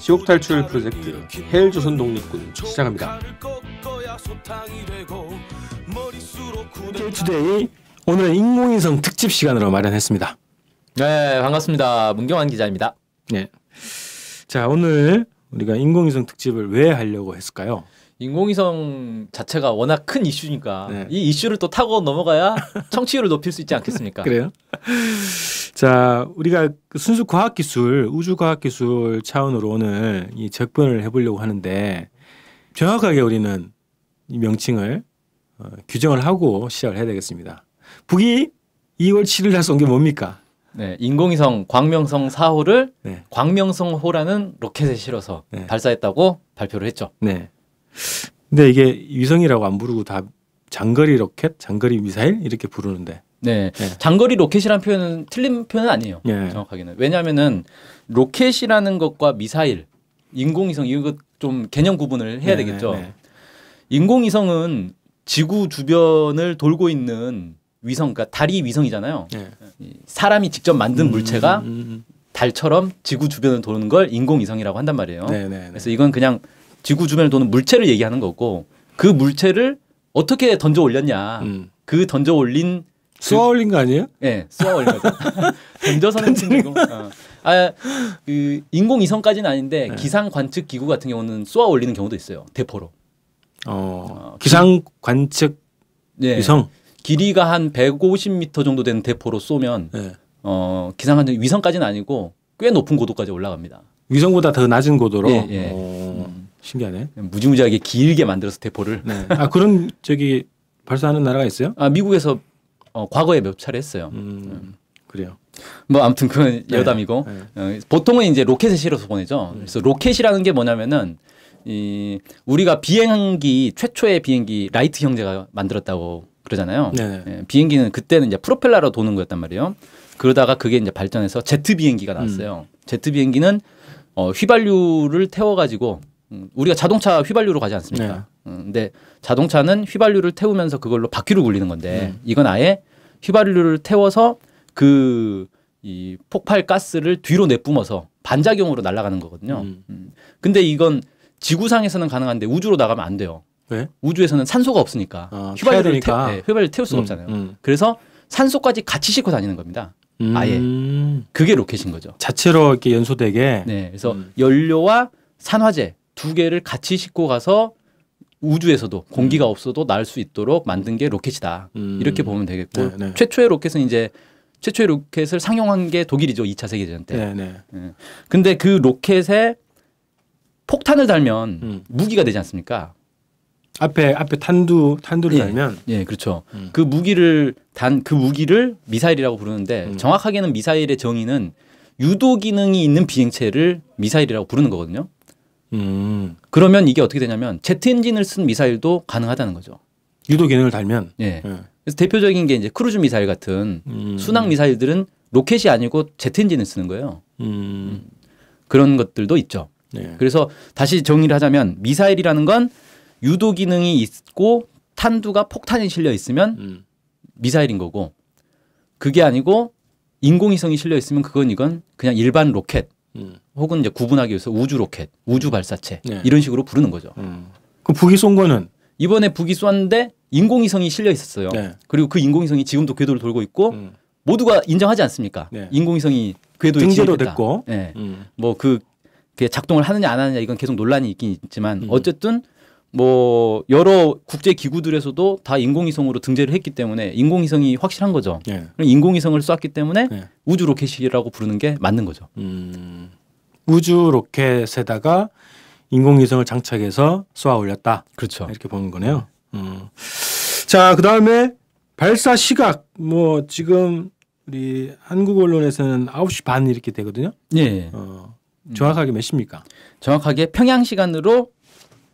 지옥 탈출 프로젝트 헬 조선 독립군 시작합니다. 투데이 오늘 인공위성 특집 시간으로 마련했습니다. 네 반갑습니다. 문경환 기자입니다. 네. 자 오늘 우리가 인공위성 특집을 왜 하려고 했을까요? 인공위성 자체가 워낙 큰 이슈니까 네. 이 이슈를 또 타고 넘어가야 청취율을 높일 수 있지 않겠습니까? 그래요? 자, 우리가 그 순수 과학기술, 우주과학기술 차원으로 오늘 이 접근을 해보려고 하는데 정확하게 우리는 이 명칭을 어, 규정을 하고 시작을 해야 되겠습니다. 북이 2월 7일 날쏜게 뭡니까? 네, 인공위성 광명성 4호를 네. 광명성 호라는 로켓에 실어서 네. 발사했다고 발표를 했죠. 네. 근데 이게 위성이라고 안 부르고 다 장거리 로켓, 장거리 미사일 이렇게 부르는데. 네. 네. 장거리 로켓이라는 표현은 틀린 표현은 아니에요. 네. 정확하게는. 왜냐하면은 로켓이라는 것과 미사일, 인공위성 이거 좀 개념 구분을 해야 네, 네 되겠죠. 네. 인공위성은 지구 주변을 돌고 있는 위성, 그러니까 달이 위성이잖아요. 네. 사람이 직접 만든 음, 물체가 음, 음, 음. 달처럼 지구 주변을 도는 걸 인공위성이라고 한단 말이에요. 그래서 이건 그냥 지구 주변을 도는 물체를 얘기하는 거고 그 물체를 어떻게 던져 올렸냐. 음. 그 던져 올린 그 쏘아 올린 거 아니에요? 예, 네, 쏘아 올린 거 던져서는 친구. 어. 아, 그 인공위성까지는 아닌데 네. 기상 관측 기구 같은 경우는 쏘아 올리는 경우도 있어요. 대포로. 어, 어 기상 관측 네. 위성. 길이가 한 150m 정도 되는 대포로 쏘면 네. 어, 기상 관측 위성까지는 아니고 꽤 높은 고도까지 올라갑니다. 위성보다 더 낮은 고도로. 예, 예. 음. 신기하네. 무지무지하게 길게 만들어서 대포를. 네. 아 그런 저기 발사하는 나라가 있어요? 아 미국에서 어, 과거에 몇 차례 했어요. 음, 음. 그래요. 뭐 아무튼 그건 네. 여담이고 네. 어, 보통은 이제 로켓에 실어서 보내죠. 음. 그래서 로켓이라는 게 뭐냐면은 이 우리가 비행기 최초의 비행기 라이트 형제가 만들었다고 그러잖아요. 네, 네. 예, 비행기는 그때는 이제 프로펠러로 도는 거였단 말이에요. 그러다가 그게 이제 발전해서 제트 비행기가 나왔어요. 음. 제트 비행기는 어, 휘발유를 태워가지고 음, 우리가 자동차 휘발유로 가지 않습니까? 네. 음, 근데 자동차는 휘발유를 태우면서 그걸로 바퀴를 굴리는 건데 음. 이건 아예 휘발유를 태워서 그이 폭발 가스를 뒤로 내뿜어서 반작용으로 날아가는 거거든요. 음. 음. 근데 이건 지구상에서는 가능한데 우주로 나가면 안 돼요. 왜? 우주에서는 산소가 없으니까 아, 휘발유를 태, 네, 휘발유를 태울 수가 음, 없잖아요. 그래서 산소까지 같이 싣고 다니는 겁니다. 아예 그게 로켓인 거죠. 자체로 이렇게 연소되게. 네, 그래서 연료와 산화제 두 개를 같이 싣고 가서 우주에서도 공기가 음. 없어도 날 수 있도록 만든 게 로켓이다. 음. 이렇게 보면 되겠고 네네. 네. 최초의 로켓은 이제 최초의 로켓을 상용한 게 독일이죠. 2차 세계대전 때. 네네. 네. 네. 예. 근데 그 로켓에 폭탄을 달면 음. 무기가 되지 않습니까? 앞에 앞에 탄두 탄두를 예, 달면 예 그렇죠 음. 그 무기를 단 그 무기를 미사일이라고 부르는데 음. 정확하게는 미사일의 정의는 유도 기능이 있는 비행체를 미사일이라고 부르는 거거든요 음. 그러면 이게 어떻게 되냐면 제트 엔진을 쓴 미사일도 가능하다는 거죠. 유도 기능을 달면. 예. 네. 네. 그래서 대표적인 게 이제 크루즈 미사일 같은 음. 순항 미사일들은 로켓이 아니고 제트 엔진을 쓰는 거예요. 음. 음. 그런 것들도 있죠. 네. 그래서 다시 정리를 하자면 미사일이라는 건 유도 기능이 있고 탄두가 폭탄이 실려 있으면 음. 미사일인 거고 그게 아니고 인공위성이 실려 있으면 그건 이건 그냥 일반 로켓 음. 혹은 이제 구분하기 위해서 우주 로켓, 우주 음. 발사체 네. 이런 식으로 부르는 거죠. 음. 그 북이 쏜 거는 이번에 북이 쐈는데 인공위성이 실려 있었어요. 네. 그리고 그 인공위성이 지금도 궤도를 돌고 있고 음. 모두가 인정하지 않습니까? 네. 인공위성이 궤도에 등재도 됐고, 네. 음. 뭐그 작동을 하느냐 안 하느냐 이건 계속 논란이 있긴 있지만 음. 어쨌든 뭐 여러 국제 기구들에서도 다 인공위성으로 등재를 했기 때문에 인공위성이 확실한 거죠. 예. 인공위성을 쐈기 때문에 예. 우주 로켓이라고 부르는 게 맞는 거죠. 음... 우주 로켓에다가 인공위성을 장착해서 쏘아 올렸다. 그렇죠. 이렇게 보는 거네요. 음. 자, 그 다음에 발사 시각. 뭐 지금 우리 한국 언론에서는 9시 반 이렇게 되거든요. 예, 예. 어, 정확하게 몇 시입니까? 정확하게 평양 시간으로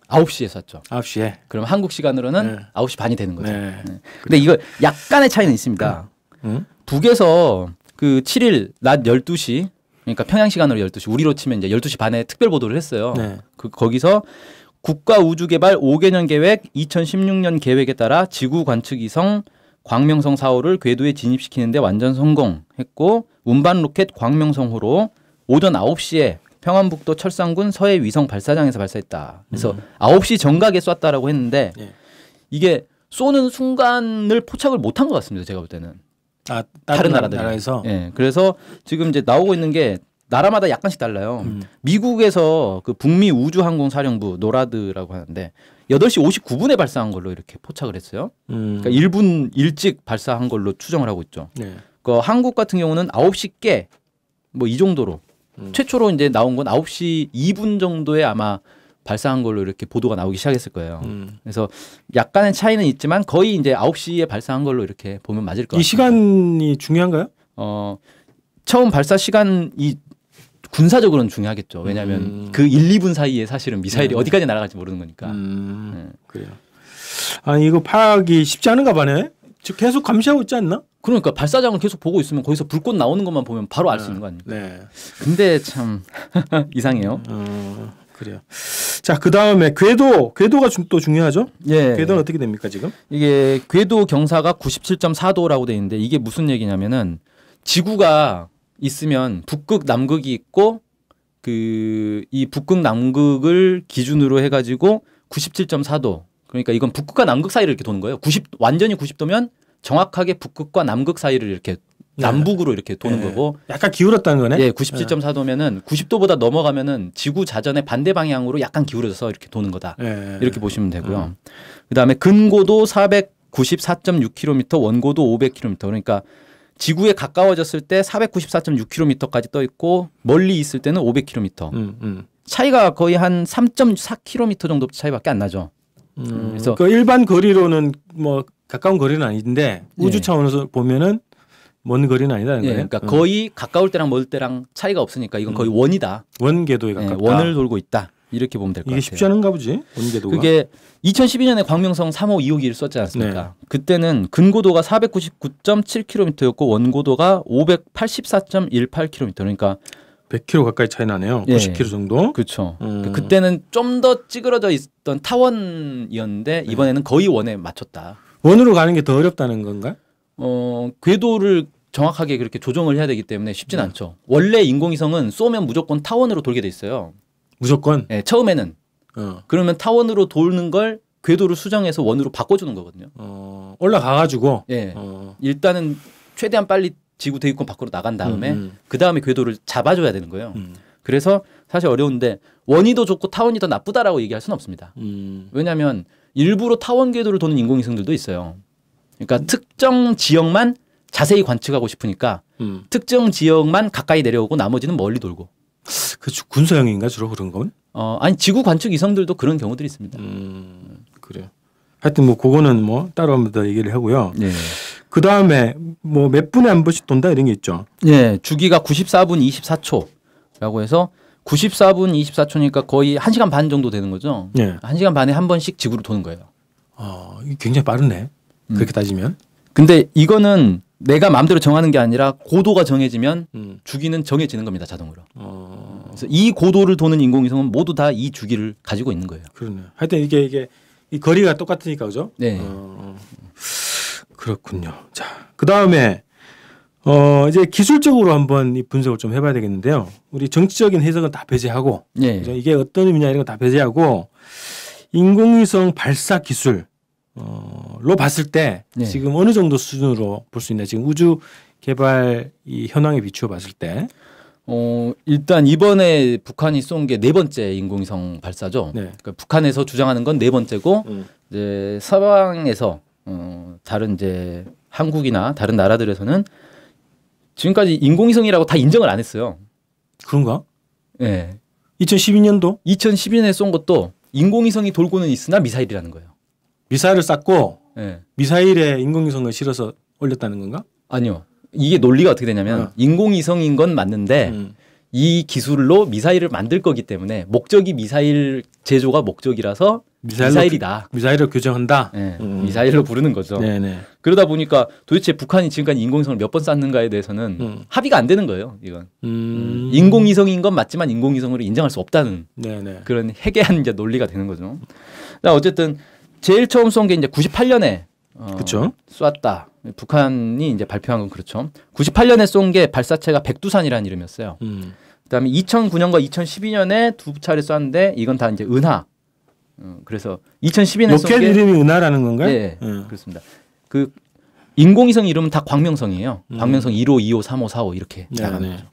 9시에 샀죠. 9시에. 그럼 한국 시간으로는 네. 9시 반이 되는 거죠. 네. 네. 근데 이거 약간의 차이는 있습니다. 음? 북에서 그 7일 낮 12시 그러니까 평양 시간으로 12시 우리로 치면 이제 12시 반에 특별 보도를 했어요. 네. 그 거기서 국가 우주 개발 5개년 계획 2016년 계획에 따라 지구 관측 위성 광명성 4호를 궤도에 진입시키는 데 완전 성공했고 운반 로켓 광명성호로 오전 9시에 평안북도 철산군 서해 위성 발사장에서 발사했다. 그래서 음. 9시 정각에 쐈다라고 했는데 예. 이게 쏘는 순간을 포착을 못한 것 같습니다. 제가 볼 때는. 아, 다른, 다른 나라들. 에서 예. 네, 그래서 지금 이제 나오고 있는 게 나라마다 약간씩 달라요. 음. 미국에서 그 북미 우주항공사령부 노라드라고 하는데 8시 59분에 발사한 걸로 이렇게 포착을 했어요. 음. 그러니까 1분 일찍 발사한 걸로 추정을 하고 있죠. 네. 그 한국 같은 경우는 9시 깨뭐이 정도로 음. 최초로 이제 나온 건 9시 2분 정도에 아마 발사한 걸로 이렇게 보도가 나오기 시작했을 거예요. 음. 그래서 약간의 차이는 있지만 거의 이제 9시에 발사한 걸로 이렇게 보면 맞을 거예요. 이 시간이 중요한가요? 어, 처음 발사 시간이 군사적으로는 중요하겠죠. 왜냐하면 음. 그 1, 2분 사이에 사실은 미사일이 네. 어디까지 날아갈지 모르는 거니까. 음. 네. 그래요. 아 이거 파악이 쉽지 않은가 봐네. 즉 계속 감시하고 있지 않나? 그러니까 발사장을 계속 보고 있으면 거기서 불꽃 나오는 것만 보면 바로 알 수 있는 거 아닙니까? 네. 근데 참 이상해요. 음. 그래요. 자, 그 다음에 궤도, 궤도가 좀또 중요하죠? 예. 궤도는 어떻게 됩니까, 지금? 이게 궤도 경사가 97.4도라고 돼 있는데 이게 무슨 얘기냐면은 지구가 있으면 북극, 남극이 있고 그 이 북극, 남극을 기준으로 해가지고 97.4도. 그러니까 이건 북극과 남극 사이를 이렇게 도는 거예요. 90, 완전히 90도면 정확하게 북극과 남극 사이를 이렇게 네. 남북으로 이렇게 도는 네. 거고 약간 기울었다는 거네. 예, 97.4도면은 90도보다 넘어가면은 지구 자전의 반대 방향으로 약간 기울어져서 이렇게 도는 거다. 예. 이렇게 보시면 되고요. 음. 그다음에 근고도 494.6km, 원고도 500km. 그러니까 지구에 가까워졌을 때 494.6km까지 떠 있고 멀리 있을 때는 500km. 음, 음. 차이가 거의 한 3.4km 정도 차이밖에 안 나죠. 음, 그래서 그 일반 거리로는 뭐 가까운 거리는 아닌데 예. 우주 차원에서 보면은 먼 거리는 아니다. 예, 그러니까 음. 거의 가까울 때랑 멀 때랑 차이가 없으니까 이건 음. 거의 음. 원이다. 원 궤도에 예, 가깝다. 예, 원을 돌고 있다. 이렇게 보면 될 것 같아요. 이게 쉽지 않은가 보지. 원 궤도가. 그게 2012년에 광명성 3호 2호기를 썼지 않습니까? 네. 그때는 근고도가 499.7km였고 원고도가 584.18km. 그러니까 100km 가까이 차이 나네요. 예. 90km 정도. 그렇죠. 음. 그때는 좀 더 찌그러져 있던 타원이었는데 네. 이번에는 거의 원에 맞췄다. 원으로 가는 게 더 어렵다는 건가요? 어, 궤도를 정확하게 그렇게 조정을 해야 되기 때문에 쉽진 네. 않죠. 원래 인공위성은 쏘면 무조건 타원으로 돌게 돼 있어요. 무조건? 네, 처음에는. 어. 그러면 타원으로 돌는 걸 궤도를 수정해서 원으로 바꿔주는 거거든요. 어, 올라가가지고. 예. 네. 어. 일단은 최대한 빨리 지구 대기권 밖으로 나간 다음에 음, 음. 그 다음에 궤도를 잡아줘야 되는 거예요. 음. 그래서 사실 어려운데 원이 더 좋고 타원이 더 나쁘다라고 얘기할 수는 없습니다. 음. 왜냐하면 일부러 타원 궤도를 도는 인공위성들도 있어요. 그러니까 음. 특정 지역만 자세히 관측하고 싶으니까 음. 특정 지역만 가까이 내려오고 나머지는 멀리 돌고. 그 군사형인가 주로 그런 건? 어 아니 지구 관측 위성들도 그런 경우들이 있습니다. 음, 그래요. 하여튼 뭐 그거는 뭐 따로 한번 더 얘기를 하고요. 네. 그 다음에 뭐 몇 분에 한 번씩 돈다 이런 게 있죠. 네, 주기가 94분 24초라고 해서 94분 24초니까 거의 1시간 반 정도 되는 거죠. 네. 예. 1시간 반에 한 번씩 지구를 도는 거예요. 어, 굉장히 빠르네. 음. 그렇게 따지면. 근데 이거는 내가 마음대로 정하는 게 아니라 고도가 정해지면 음. 주기는 정해지는 겁니다 자동으로. 어... 그래서 이 고도를 도는 인공위성은 모두 다 이 주기를 가지고 있는 거예요. 그러네. 하여튼 이게 이게 이 거리가 똑같으니까 그죠? 네. 어... 어. 그렇군요. 자, 그 다음에 어, 이제 기술적으로 한번 이 분석을 좀 해봐야 되겠는데요. 우리 정치적인 해석은 다 배제하고 예. 이게 어떤 의미냐 이런 거 다 배제하고 인공위성 발사 기술 어로 봤을 때 예. 지금 어느 정도 수준으로 볼 수 있나 지금 우주 개발 이 현황에 비추어 봤을 때 어, 일단 이번에 북한이 쏜 게 네 번째 인공위성 발사죠. 네. 그러니까 북한에서 주장하는 건 네 번째고 음. 이제 서방에서 어, 다른 이제 한국이나 다른 나라들에서는 지금까지 인공위성이라고 다 인정을 안 했어요. 그런가? 예. 네. 2012년도? 2012년에 쏜 것도 인공위성이 돌고는 있으나 미사일이라는 거예요. 미사일을 쐈고 네. 미사일에 인공위성을 실어서 올렸다는 건가? 아니요. 이게 논리가 어떻게 되냐면 어. 인공위성인 건 맞는데 음. 이 기술로 미사일을 만들 거기 때문에 목적이 미사일 제조가 목적이라서 미사일로, 다 미사일로 규정한다. 네, 음. 미사일로 부르는 거죠. 네네. 네. 그러다 보니까 도대체 북한이 지금까지 인공위성을 몇 번 쐈는가에 대해서는 음. 합의가 안 되는 거예요. 이건 음. 음. 인공위성인 건 맞지만 인공위성으로 인정할 수 없다는 네네. 네. 그런 해괴한 이제 논리가 되는 거죠. 어쨌든 제일 처음 쏜 게 이제 98년에 어, 그 쐈다. 북한이 이제 발표한 건 그렇죠. 98년에 쏜 게 발사체가 백두산이라는 이름이었어요. 음. 그다음에 2009년과 2012년에 두 차례 쐈는데 이건 다 이제 은하 어, 그래서 2012년에 로켓 이름이 은하라는 건가요? 네, 네. 그렇습니다. 그 인공위성 이름은 다 광명성이에요. 음. 광명성 1호, 2호, 3호, 4호 이렇게 네, 나가는 네. 거죠.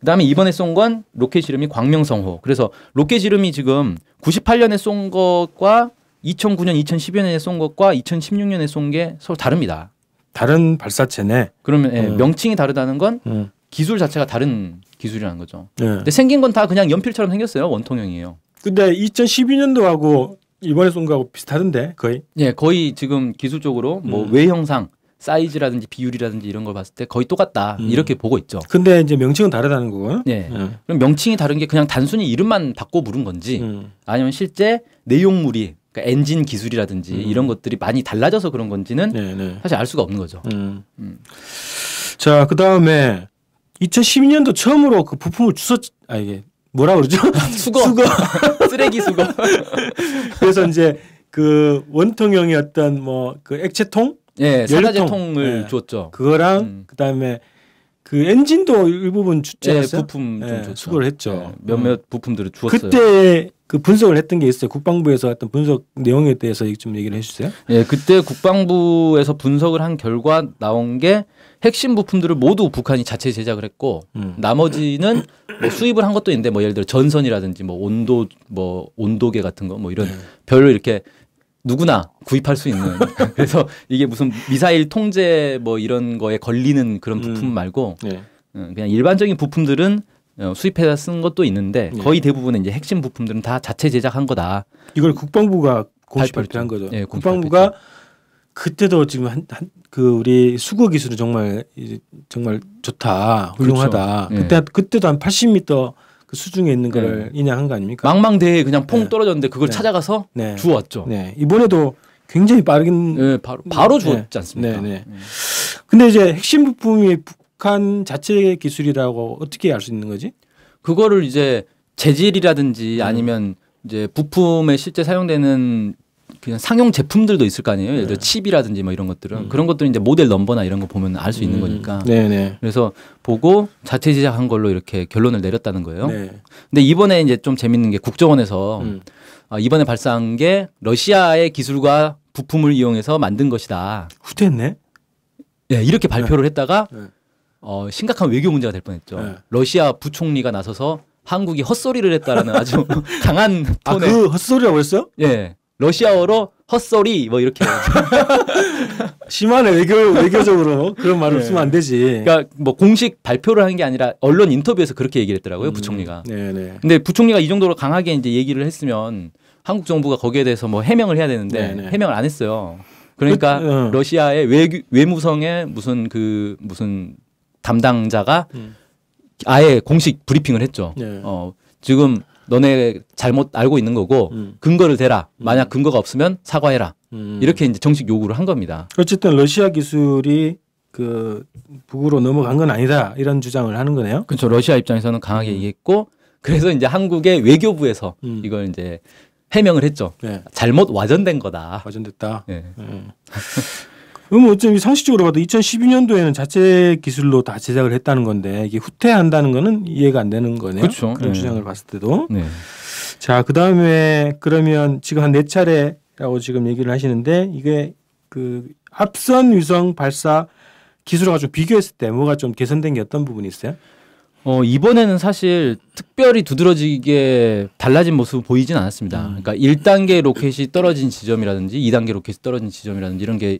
그다음에 이번에 쏜 건 로켓 이름이 광명성호. 그래서 로켓 이름이 지금 98년에 쏜 것과 2009년, 2010년에 쏜 것과 2016년에 쏜 게 서로 다릅니다. 다른 발사체네. 그러면 예, 음. 명칭이 다르다는 건 음. 기술 자체가 다른 기술이라는 거죠. 네. 근데 생긴 건 다 그냥 연필처럼 생겼어요. 원통형이에요. 근데 2012년도하고 이번에 쏜 거하고 비슷하던데 거의. 예, 거의 지금 기술적으로 뭐 음. 외형상 사이즈라든지 비율이라든지 이런 걸 봤을 때 거의 똑같다 음. 이렇게 보고 있죠. 근데 이제 명칭은 다르다는 거고요. 예. 음. 그럼 명칭이 다른 게 그냥 단순히 이름만 바꿔 부른 건지 음. 아니면 실제 내용물이 그러니까 엔진 기술이라든지 음. 이런 것들이 많이 달라져서 그런 건지는 네, 네. 사실 알 수가 없는 거죠. 음. 자, 그 다음에 2012년도 처음으로 그 부품을 주소 아 이게 뭐라 그러죠? 아, 수거. 수거. 쓰레기 수거. 그래서 이제 그 원통형의 어떤 뭐 그 액체통? 예, 사제통을 예. 줬죠. 그거랑 음. 그다음에 그 엔진도 일부분 주제였어요. 예, 부품 좀 예, 줬죠. 수거를 했죠. 예, 몇몇 음. 부품들을 주었어요. 그때 그 분석을 했던 게 있어요. 국방부에서 했던 분석 내용에 대해서 좀 얘기를 해주세요. 예, 그때 국방부에서 분석을 한 결과 나온 게 핵심 부품들을 모두 북한이 자체 제작을 했고 음. 나머지는 뭐 수입을 한 것도 있는데 뭐 예를 들어 전선이라든지 뭐 온도 뭐 온도계 같은 거 뭐 이런 음. 별로 이렇게 누구나 구입할 수 있는 그래서 이게 무슨 미사일 통제 뭐 이런 거에 걸리는 그런 부품 음. 말고 예. 그냥 일반적인 부품들은 어, 수입해서 쓴 것도 있는데 네. 거의 대부분의 이제 핵심 부품들은 다 자체 제작한 거다. 이걸 국방부가 공식 발표한 거죠. 예, 국방부가 발표죠. 그때도 지금 한, 한, 그 우리 수거 기술은 정말 이제 정말 좋다 훌륭하다. 그렇죠. 그때 예. 그때도 한 80m 그 수중에 있는 걸를 예. 인양한 거 아닙니까? 망망대해 그냥 퐁 네. 떨어졌는데 그걸 네. 찾아가서 네. 주웠죠. 네. 이번에도 굉장히 빠르게 네, 예, 바로 바로 네. 주웠지 않습니까? 네, 네. 근데 이제 핵심 부품이 북한 자체 기술이라고 어떻게 알 수 있는 거지? 그거를 이제 재질이라든지 네. 아니면 이제 부품에 실제 사용되는 그냥 상용 제품들도 있을 거 아니에요. 예를 들어 네. 칩이라든지 뭐 이런 것들은 음. 그런 것들은 이제 모델 넘버나 이런 거 보면 알 수 있는 음. 거니까. 네네. 네. 그래서 보고 자체 제작한 걸로 이렇게 결론을 내렸다는 거예요. 네. 근데 이번에 이제 좀 재밌는 게 국정원에서 음. 아, 이번에 발사한 게 러시아의 기술과 부품을 이용해서 만든 것이다. 후퇴했네. 예, 이렇게 발표를 네. 했다가 네. 어, 심각한 외교 문제가 될 뻔했죠. 러시아 부총리가 나서서 한국이 헛소리를 했다라는 아주 강한 아, 톤의 아, 그 헛소리라고 했어요? 예. 러시아어로 헛소리 뭐 이렇게 심한 외교 외교적으로 그런 말을 네. 쓰면 안 되지. 그러니까 뭐 공식 발표를 한 게 아니라 언론 인터뷰에서 그렇게 얘기를 했더라고요 음. 부총리가. 네네. 네. 근데 부총리가 이 정도로 강하게 이제 얘기를 했으면 한국 정부가 거기에 대해서 뭐 해명을 해야 되는데 네네. 네. 해명을 안 했어요. 그러니까 그, 어. 러시아의 외교, 외무성의 무슨 그 무슨 담당자가 음. 아예 공식 브리핑을 했죠. 네. 어, 지금 너네 잘못 알고 있는 거고 음. 근거를 대라. 음. 만약 근거가 없으면 사과해라. 음. 이렇게 이제 정식 요구를 한 겁니다. 어쨌든 러시아 기술이 그 북으로 넘어간 건 아니다 이런 주장을 하는 거네요. 그렇죠. 러시아 입장에서는 강하게 음. 얘기했고 그래서 이제 한국의 외교부에서 음. 이걸 이제 해명을 했죠. 네. 잘못 와전된 거다. 와전됐다. 네. 네. 그럼 어쨌든 상식적으로 봐도 2012년도에는 자체 기술로 다 제작을 했다는 건데 이게 후퇴한다는 거는 이해가 안 되는 거네요. 그렇죠. 그런 네. 주장을 봤을 때도. 네. 자, 그다음에 그러면 지금 한 네 차례라고 지금 얘기를 하시는데 이게 그합선 위성 발사 기술과 좀 비교했을 때 뭐가 좀 개선된 게 어떤 부분이 있어요? 어, 이번에는 사실 특별히 두드러지게 달라진 모습 보이진 않았습니다. 그러니까 1단계 로켓이 떨어진 지점이라든지 2단계 로켓이 떨어진 지점이라든지 이런 게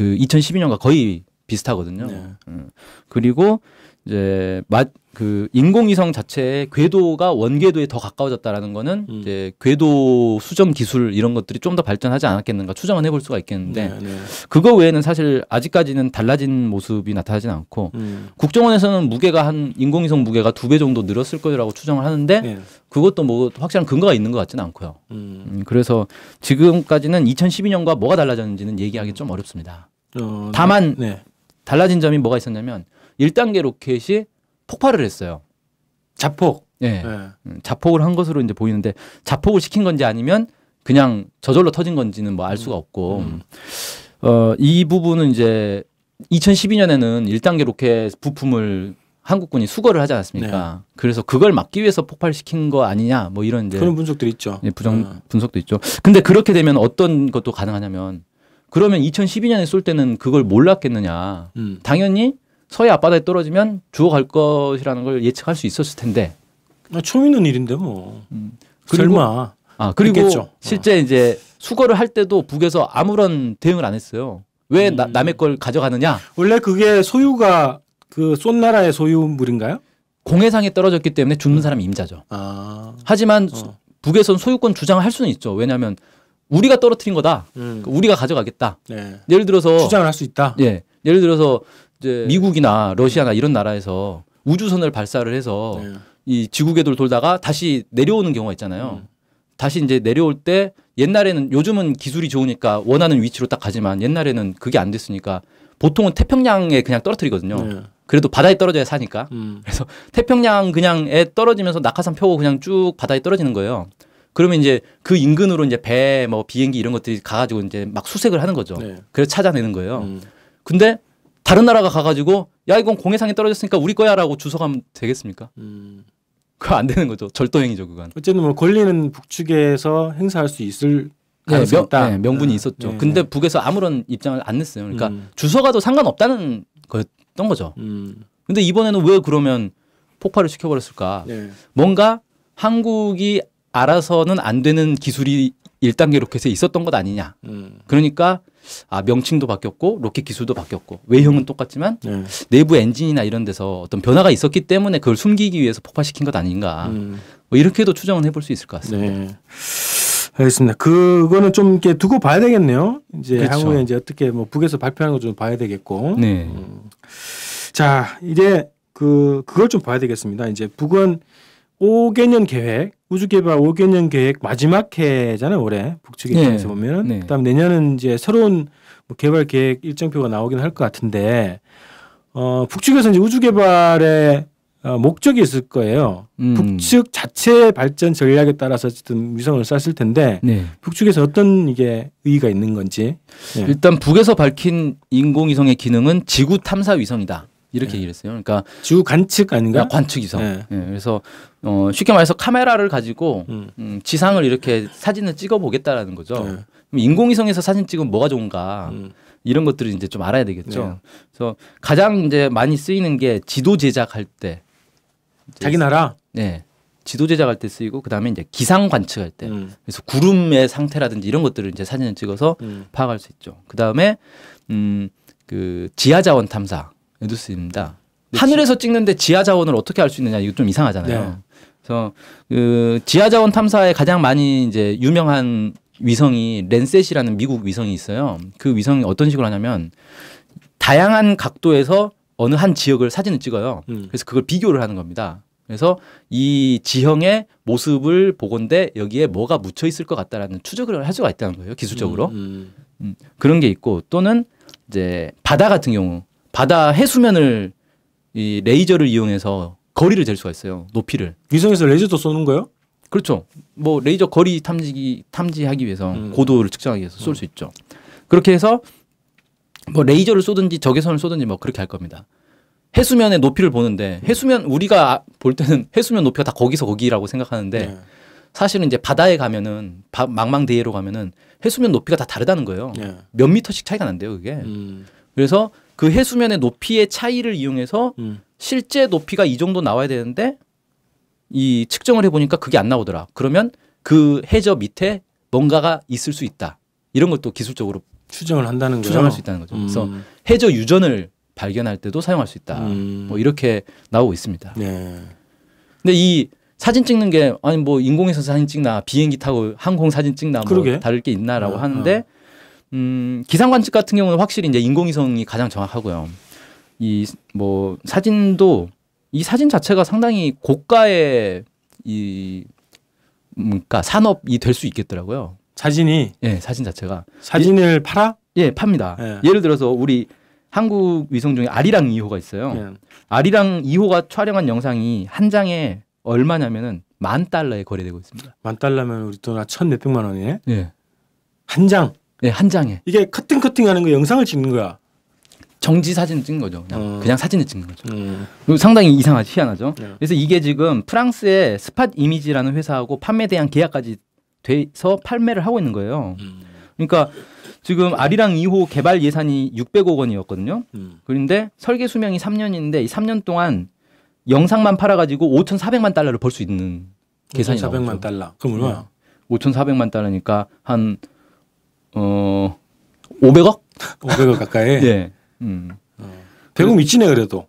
그 2012년과 거의 비슷하거든요. 네. 음. 그리고 이제 맛그 인공위성 자체의 궤도가 원궤도에 더 가까워졌다라는 거는 음. 이제 궤도 수정 기술 이런 것들이 좀 더 발전하지 않았겠는가 추정은 해볼 수가 있겠는데 네, 네. 그거 외에는 사실 아직까지는 달라진 모습이 나타나진 않고 음. 국정원에서는 무게가 한 인공위성 무게가 두 배 정도 늘었을 거라고 추정을 하는데 네. 그것도 뭐 확실한 근거가 있는 것 같지는 않고요. 음. 음 그래서 지금까지는 2012년과 뭐가 달라졌는지는 얘기하기 좀 어렵습니다. 어, 네. 다만 네. 달라진 점이 뭐가 있었냐면 1단계 로켓이 폭발을 했어요. 자폭. 예. 네. 음, 자폭을 한 것으로 이제 보이는데 자폭을 시킨 건지 아니면 그냥 저절로 터진 건지는 뭐 알 수가 없고 음. 음. 어, 이 부분은 이제 2012년에는 1단계 로켓 부품을 한국군이 수거를 하지 않았습니까? 네. 그래서 그걸 막기 위해서 폭발시킨 거 아니냐 뭐 이런 이제 그런 분석들 있죠. 예, 부정 음. 분석도 있죠. 근데 그렇게 되면 어떤 것도 가능하냐면 그러면 2012년에 쏠 때는 그걸 몰랐겠느냐. 음. 당연히 서해 앞바다에 떨어지면 죽어갈 것이라는 걸 예측할 수 있었을 텐데. 아, 처음 있는 일인데 뭐. 음. 그 설마. 아 그리고 그겠죠 실제 어. 이제 수거를 할 때도 북에서 아무런 대응을 안 했어요. 왜 음. 나, 남의 걸 가져가느냐? 원래 그게 소유가 그 쏜 나라의 소유물인가요? 공해상에 떨어졌기 때문에 죽는 음. 사람이 임자죠. 아. 하지만 어. 북에선 소유권 주장할 을 수는 있죠. 왜냐하면 우리가 떨어뜨린 거다. 음. 우리가 가져가겠다. 네. 예를 들어서 주장을 할 수 있다. 예. 예를 들어서 이제 미국이나 네. 러시아나 이런 나라에서 우주선을 발사를 해서 네. 이 지구 궤도를 돌다가 다시 내려오는 경우가 있잖아요. 음. 다시 이제 내려올 때 옛날에는 요즘은 기술이 좋으니까 원하는 위치로 딱 가지만 옛날에는 그게 안 됐으니까 보통은 태평양에 그냥 떨어뜨리거든요. 네. 그래도 바다에 떨어져야 사니까. 음. 그래서 태평양 그냥에 떨어지면서 낙하산 펴고 그냥 쭉 바다에 떨어지는 거예요. 그러면 이제 그 인근으로 이제 배, 뭐 비행기 이런 것들이 가가지고 이제 막 수색을 하는 거죠. 네. 그래서 찾아내는 거예요. 음. 근데 다른 나라가 가가지고 야 이건 공해상에 떨어졌으니까 우리 거야라고 주소가면 되겠습니까? 음. 그거 안 되는 거죠. 절도행위죠 그건. 어쨌든 뭐 권리는 북측에서 행사할 수 있을 네, 명, 네, 명분이 있었죠. 네. 근데 북에서 아무런 입장을 안 냈어요. 그러니까 음. 주소가도 상관없다는 거였던 거죠. 음. 근데 이번에는 왜 그러면 폭발을 시켜버렸을까? 네. 뭔가 한국이 알아서는 안 되는 기술이 1단계 로켓에 있었던 것 아니냐. 음. 그러니까 아, 명칭도 바뀌었고 로켓 기술도 바뀌었고 외형은 똑같지만 네. 내부 엔진이나 이런 데서 어떤 변화가 있었기 때문에 그걸 숨기기 위해서 폭파시킨 것 아닌가. 음. 뭐 이렇게도 추정은 해볼 수 있을 것 같습니다. 네. 알겠습니다. 그거는 좀 이렇게 두고 봐야 되겠네요. 이제 그렇죠. 향후에 이제 어떻게 뭐 북에서 발표하는 거좀 봐야 되겠고. 네. 음. 자, 이제 그 그걸 좀 봐야 되겠습니다. 이제 북은 5개년 계획, 우주개발 5개년 계획 마지막 해잖아요, 올해. 북측 입대해서 보면. 네. 네. 그 다음 내년은 이제 새로운 뭐 개발 계획 일정표가 나오긴 할 것 같은데, 어, 북측에서 이제 우주개발에 어, 목적이 있을 거예요. 음. 북측 자체 발전 전략에 따라서 어쨌든 위성을 쐈을 텐데 네. 북측에서 어떤 이게 의의가 있는 건지. 네. 일단 북에서 밝힌 인공위성의 기능은 지구 탐사 위성이다. 이렇게 네. 얘기를 했어요. 그러니까 주 관측 아닌가? 관측 이상. 네. 네. 그래서 어, 쉽게 말해서 카메라를 가지고 음. 음, 지상을 이렇게 사진을 찍어 보겠다라는 거죠. 그 인공위성에서 사진 찍으면 뭐가 좋은가? 음. 이런 것들을 이제 좀 알아야 되겠죠. 네. 그래서 가장 이제 많이 쓰이는 게 지도 제작할 때 자기 나라. 네. 지도 제작할 때 쓰이고 그다음에 이제 기상 관측할 때 음. 그래서 구름의 상태라든지 이런 것들을 이제 사진을 찍어서 음. 파악할 수 있죠. 그다음에 음 그 지하 자원 탐사 뉴스입니다. 하늘에서 찍는데 지하 자원을 어떻게 알 수 있느냐 이거 좀 이상하잖아요. 네. 그래서 그 지하 자원 탐사에 가장 많이 이제 유명한 위성이 랜셋이라는 미국 위성이 있어요. 그 위성이 어떤 식으로 하냐면 다양한 각도에서 어느 한 지역을 사진을 찍어요. 음. 그래서 그걸 비교를 하는 겁니다. 그래서 이 지형의 모습을 보건데 여기에 뭐가 묻혀 있을 것 같다라는 추적을 할 수가 있다는 거예요. 기술적으로 음, 음. 음 그런 게 있고 또는 이제 바다 같은 경우 바다 해수면을 이 레이저를 이용해서 거리를 잴 수가 있어요. 높이를. 위성에서 레이저도 쏘는 거요? 예 그렇죠. 뭐 레이저 거리 탐지기 탐지하기 위해서 음. 고도를 측정하기 위해서 쏠수 음. 있죠. 그렇게 해서 뭐 레이저를 쏘든지 적외선을 쏘든지 뭐 그렇게 할 겁니다. 해수면의 높이를 보는데 음. 해수면 우리가 볼 때는 해수면 높이가 다 거기서 거기라고 생각하는데 네. 사실은 이제 바다에 가면은 바, 망망대해로 가면은 해수면 높이가 다 다르다는 거예요. 네. 몇 미터씩 차이가 난대요, 그게. 음. 그래서 그 해수면의 높이의 차이를 이용해서 음. 실제 높이가 이 정도 나와야 되는데 이 측정을 해보니까 그게 안 나오더라. 그러면 그 해저 밑에 뭔가가 있을 수 있다. 이런 것도 기술적으로 추정을 한다는 추정할 거죠. 수 있다는 거죠. 음. 그래서 해저 유전을 발견할 때도 사용할 수 있다. 음. 뭐 이렇게 나오고 있습니다. 네. 근데 이 사진 찍는 게 아니 뭐 인공위성 사진 찍나 비행기 타고 항공 사진 찍나 뭐 그러게. 다를 게 있나라고 어, 하는데 어. 음, 기상 관측 같은 경우는 확실히 이제 인공위성이 가장 정확하고요. 이 뭐 사진도 이 사진 자체가 상당히 고가의 이 그러니까 산업이 될 수 있겠더라고요. 사진이 예, 네, 사진 자체가 사진을 예, 팔아? 예, 팝니다. 예. 예를 들어서 우리 한국 위성 중에 아리랑 2호가 있어요. 예. 아리랑 2호가 촬영한 영상이 한 장에 얼마냐면은 만 달러에 거래되고 있습니다. 만 달러면 우리 돈한 천몇백만 원이네. 예. 한 장. 네, 한 장에. 이게 커팅 커팅 하는 거 영상을 찍는 거야. 정지 사진을 찍는 거죠. 그냥, 음. 그냥 사진을 찍는 거죠. 음. 상당히 이상하죠 희한하죠. 네. 그래서 이게 지금 프랑스의 스팟 이미지라는 회사하고 판매 대한 계약까지 돼서 판매를 하고 있는 거예요. 음. 그러니까 지금 아리랑 2호 개발 예산이 600억 원이었거든요. 음. 그런데 설계 수명이 3년인데 이 3년 동안 영상만 팔아가지고 5,400만 달러를 벌 수 있는 계산이 5,400만 달러. 그럼 얼마야? 5,400만 달러니까 한어 500억? 500억 가까이. 예. 음. 어. 1 0 0치네 그래도.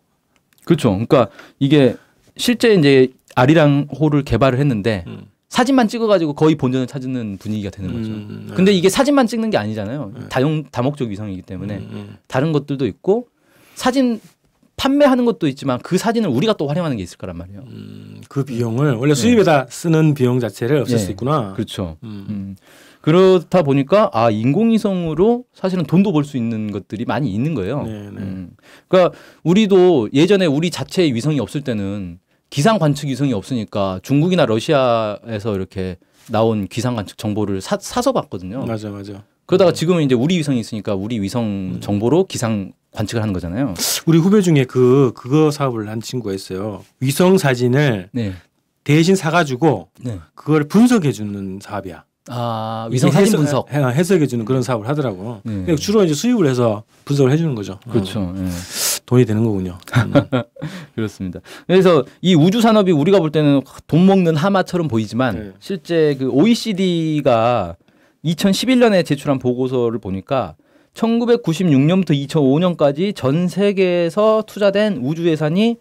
그렇죠. 그러니까 이게 실제 이제 아리랑 호를 개발을 했는데 음. 사진만 찍어가지고 거의 본전을 찾는 분위기가 되는 음, 거죠. 음, 네. 근데 이게 사진만 찍는 게 아니잖아요. 네. 다용 다목적 위성이기 때문에 음, 음. 다른 것들도 있고 사진 판매하는 것도 있지만 그 사진을 우리가 또 활용하는 게 있을 거란 말이에요. 음, 그 비용을 원래 수입에다 네. 쓰는 비용 자체를 없앨 네. 수 있구나. 그렇죠. 음. 음. 그렇다 보니까 아 인공위성으로 사실은 돈도 벌 수 있는 것들이 많이 있는 거예요. 네, 네. 음. 그러니까 우리도 예전에 우리 자체의 위성이 없을 때는 기상 관측 위성이 없으니까 중국이나 러시아에서 이렇게 나온 기상 관측 정보를 사, 서 봤거든요. 맞아, 맞아. 그러다가 음. 지금은 이제 우리 위성이 있으니까 우리 위성 음. 정보로 기상 관측을 하는 거잖아요. 우리 후배 중에 그 그거 사업을 한 친구가 있어요. 위성 사진을 네. 대신 사가지고 네. 그걸 분석해 주는 사업이야. 아 위성 사진 해석, 분석 해석해 주는 그런 사업을 하더라고. 네. 그러니까 주로 이제 수입을 해서 분석을 해주는 거죠. 어. 그렇죠. 어. 돈이 되는 거군요. 음. 그렇습니다. 그래서 이 우주 산업이 우리가 볼 때는 돈 먹는 하마처럼 보이지만 네. 실제 그 OECD가 2011년에 제출한 보고서를 보니까 1996년부터 2005년까지 전 세계에서 투자된 우주 예산이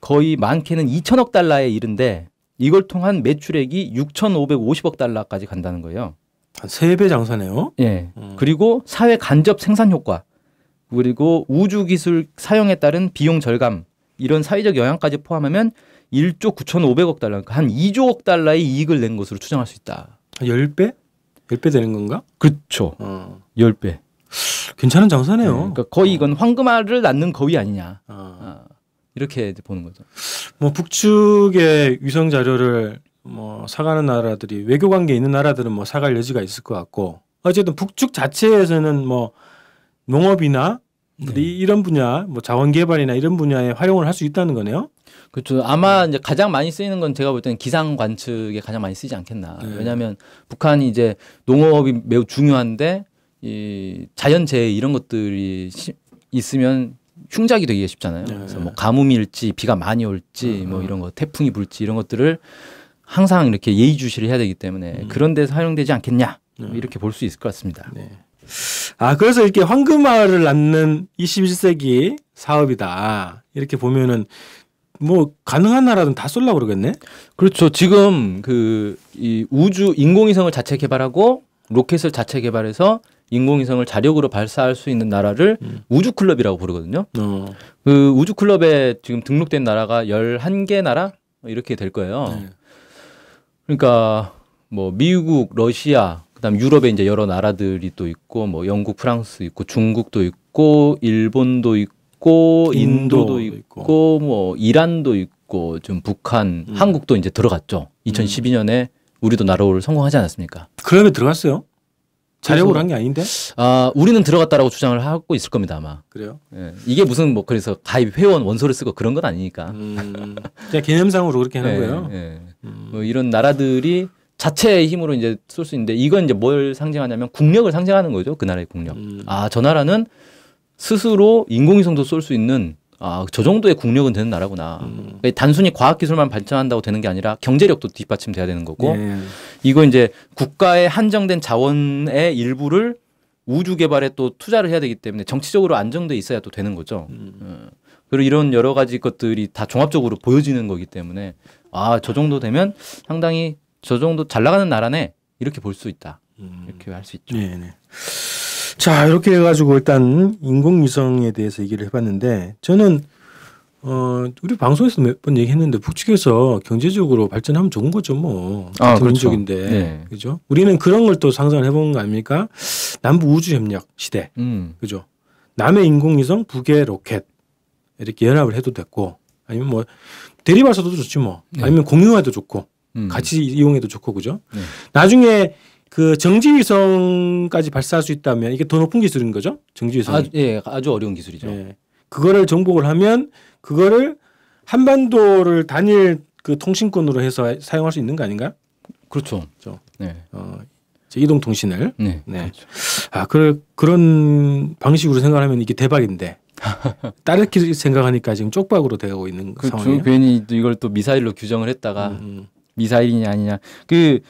거의 많게는 2천억 달러에 이른데 이걸 통한 매출액이 6,550억 달러까지 간다는 거예요. 한 3배 장사네요. 예. 음. 그리고 사회 간접 생산 효과 그리고 우주 기술 사용에 따른 비용 절감 이런 사회적 영향까지 포함하면 1조 9,500억 달러, 그러니까 한 2조억 달러의 이익을 낸 것으로 추정할 수 있다. 10배? 10배 되는 건가? 그렇죠. 어. 10배. 괜찮은 장사네요. 네, 그러니까 거의 어. 이건 황금알을 낳는 거위 아니냐. 아. 이렇게 보는 거죠. 뭐 북측의 위성 자료를 뭐 사가는 나라들이 외교 관계 있는 나라들은 뭐 사갈 여지가 있을 것 같고 어쨌든 북측 자체에서는 뭐 농업이나 뭐 네. 이런 분야, 뭐 자원 개발이나 이런 분야에 활용을 할 수 있다는 거네요. 그렇죠. 아마 이제 가장 많이 쓰이는 건 제가 볼 때는 기상 관측에 가장 많이 쓰지 않겠나. 네. 왜냐하면 북한이 이제 농업이 매우 중요한데 이 자연재해 이런 것들이 시, 있으면 흉작이 되기가 쉽잖아요. 네. 그래서 뭐 가뭄일지 비가 많이 올지 네. 뭐 이런 거 태풍이 불지 이런 것들을 항상 이렇게 예의주시를 해야 되기 때문에 음. 그런 데서 활용되지 않겠냐 음. 이렇게 볼 수 있을 것 같습니다. 네. 아 그래서 이렇게 황금알을 낳는 21세기 사업이다 이렇게 보면은 뭐 가능한 나라든 다 쏠라 그러겠네. 그렇죠. 지금 그 이 우주 인공위성을 자체 개발하고 로켓을 자체 개발해서 인공위성을 자력으로 발사할 수 있는 나라를 음. 우주 클럽이라고 부르거든요. 어. 그 우주 클럽에 지금 등록된 나라가 1 1개 나라 이렇게 될 거예요. 네. 그러니까 뭐 미국, 러시아, 그다음 유럽에 이제 여러 나라들이 또 있고 뭐 영국, 프랑스 있고 중국도 있고 일본도 있고 인도도, 인도도 있고, 있고, 뭐 이란도 있고 좀 북한, 음. 한국도 이제 들어갔죠. 2012년에 우리도 나로를 성공하지 않았습니까? 클럽에 들어갔어요? 자력으로 한 게 아닌데? 아 우리는 들어갔다라고 주장을 하고 있을 겁니다 아마. 그래요? 예, 이게 무슨 뭐 그래서 가입 회원 원서를 쓰고 그런 건 아니니까. 음, 그냥 개념상으로 그렇게 하는 예, 거예요. 예. 음. 뭐 이런 나라들이 자체의 힘으로 이제 쏠 수 있는데 이건 이제 뭘 상징하냐면 국력을 상징하는 거죠 그 나라의 국력. 음. 아저 나라는 스스로 인공위성도 쏠 수 있는 아, 저 정도의 국력은 되는 나라구나. 음. 그러니까 단순히 과학 기술만 발전한다고 되는 게 아니라 경제력도 뒷받침돼야 되는 거고 네. 이거 이제 국가의 한정된 자원의 일부를 우주 개발에 또 투자를 해야 되기 때문에 정치적으로 안정돼 있어야 또 되는 거죠. 음. 예. 그리고 이런 여러 가지 것들이 다 종합적으로 보여지는 거기 때문에 아, 저 정도 되면 상당히 저 정도 잘 나가는 나라네 이렇게 볼 수 있다. 음. 이렇게 할 수 있죠. 네, 네. 자, 이렇게 해가지고 일단 인공위성에 대해서 얘기를 해봤는데 저는 어, 우리 방송에서 몇 번 얘기했는데 북측에서 경제적으로 발전하면 좋은 거죠, 뭐. 아, 민적인데 그렇죠. 네. 그죠? 우리는 그런 걸 또 상상을 해본 거 아닙니까? 남북 우주 협력 시대. 음. 그죠? 남의 인공위성, 북의 로켓. 이렇게 연합을 해도 됐고 아니면 뭐 대립할 수도 좋지 뭐. 네. 아니면 공유화도 좋고. 음. 같이 이용해도 좋고 그죠? 네. 나중에 그 정지위성까지 발사할 수 있다면 이게 더 높은 기술인 거죠? 정지위성. 아, 예, 아주 어려운 기술이죠. 예. 그거를 정복을 하면 그거를 한반도를 단일 그 통신권으로 해서 사용할 수 있는 거 아닌가요? 그렇죠. 그렇죠. 네. 어, 이동 통신을. 네. 네. 그렇죠. 아, 그 그런 방식으로 생각하면 이게 대박인데. 다르게 생각하니까 지금 쪽박으로 되고 있는 그, 상황이에요. 괜히 이걸 또 미사일로 규정을 했다가 음. 음. 미사일이냐 아니냐. 그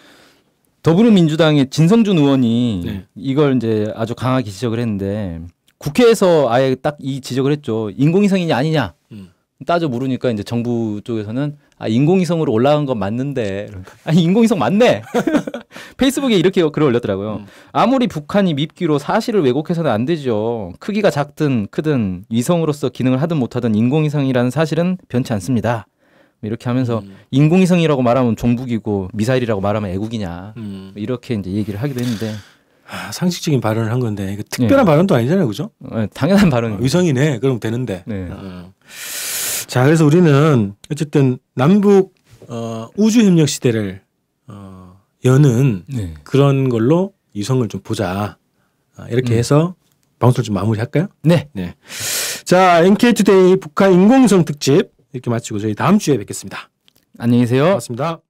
더불어민주당의 진성준 의원이 네. 이걸 이제 아주 강하게 지적을 했는데 국회에서 아예 딱 이 지적을 했죠. 인공위성이냐 아니냐 음. 따져 물으니까 이제 정부 쪽에서는 아 인공위성으로 올라간 건 맞는데 아니 인공위성 맞네. 페이스북에 이렇게 글을 올렸더라고요. 음. 아무리 북한이 밉기로 사실을 왜곡해서는 안 되죠. 크기가 작든 크든 위성으로서 기능을 하든 못하든 인공위성이라는 사실은 변치 않습니다. 이렇게 하면서 음. 인공위성이라고 말하면 종북이고 미사일이라고 말하면 애국이냐 음. 이렇게 이제 얘기를 하기도 했는데 아, 상식적인 발언을 한 건데 이거 특별한 네. 발언도 아니잖아요, 그죠? 네, 당연한 발언. 어, 위성이네, 그럼 되는데. 네. 어. 자, 그래서 우리는 어쨌든 남북 어, 우주 협력 시대를 어, 여는 네. 그런 걸로 위성을 좀 보자. 아, 이렇게 음. 해서 방송 좀 마무리할까요? 네. 네. 자, NK투데이 북한 인공성 특집 이렇게 마치고 저희 다음 주에 뵙겠습니다. 안녕히 계세요. 고맙습니다.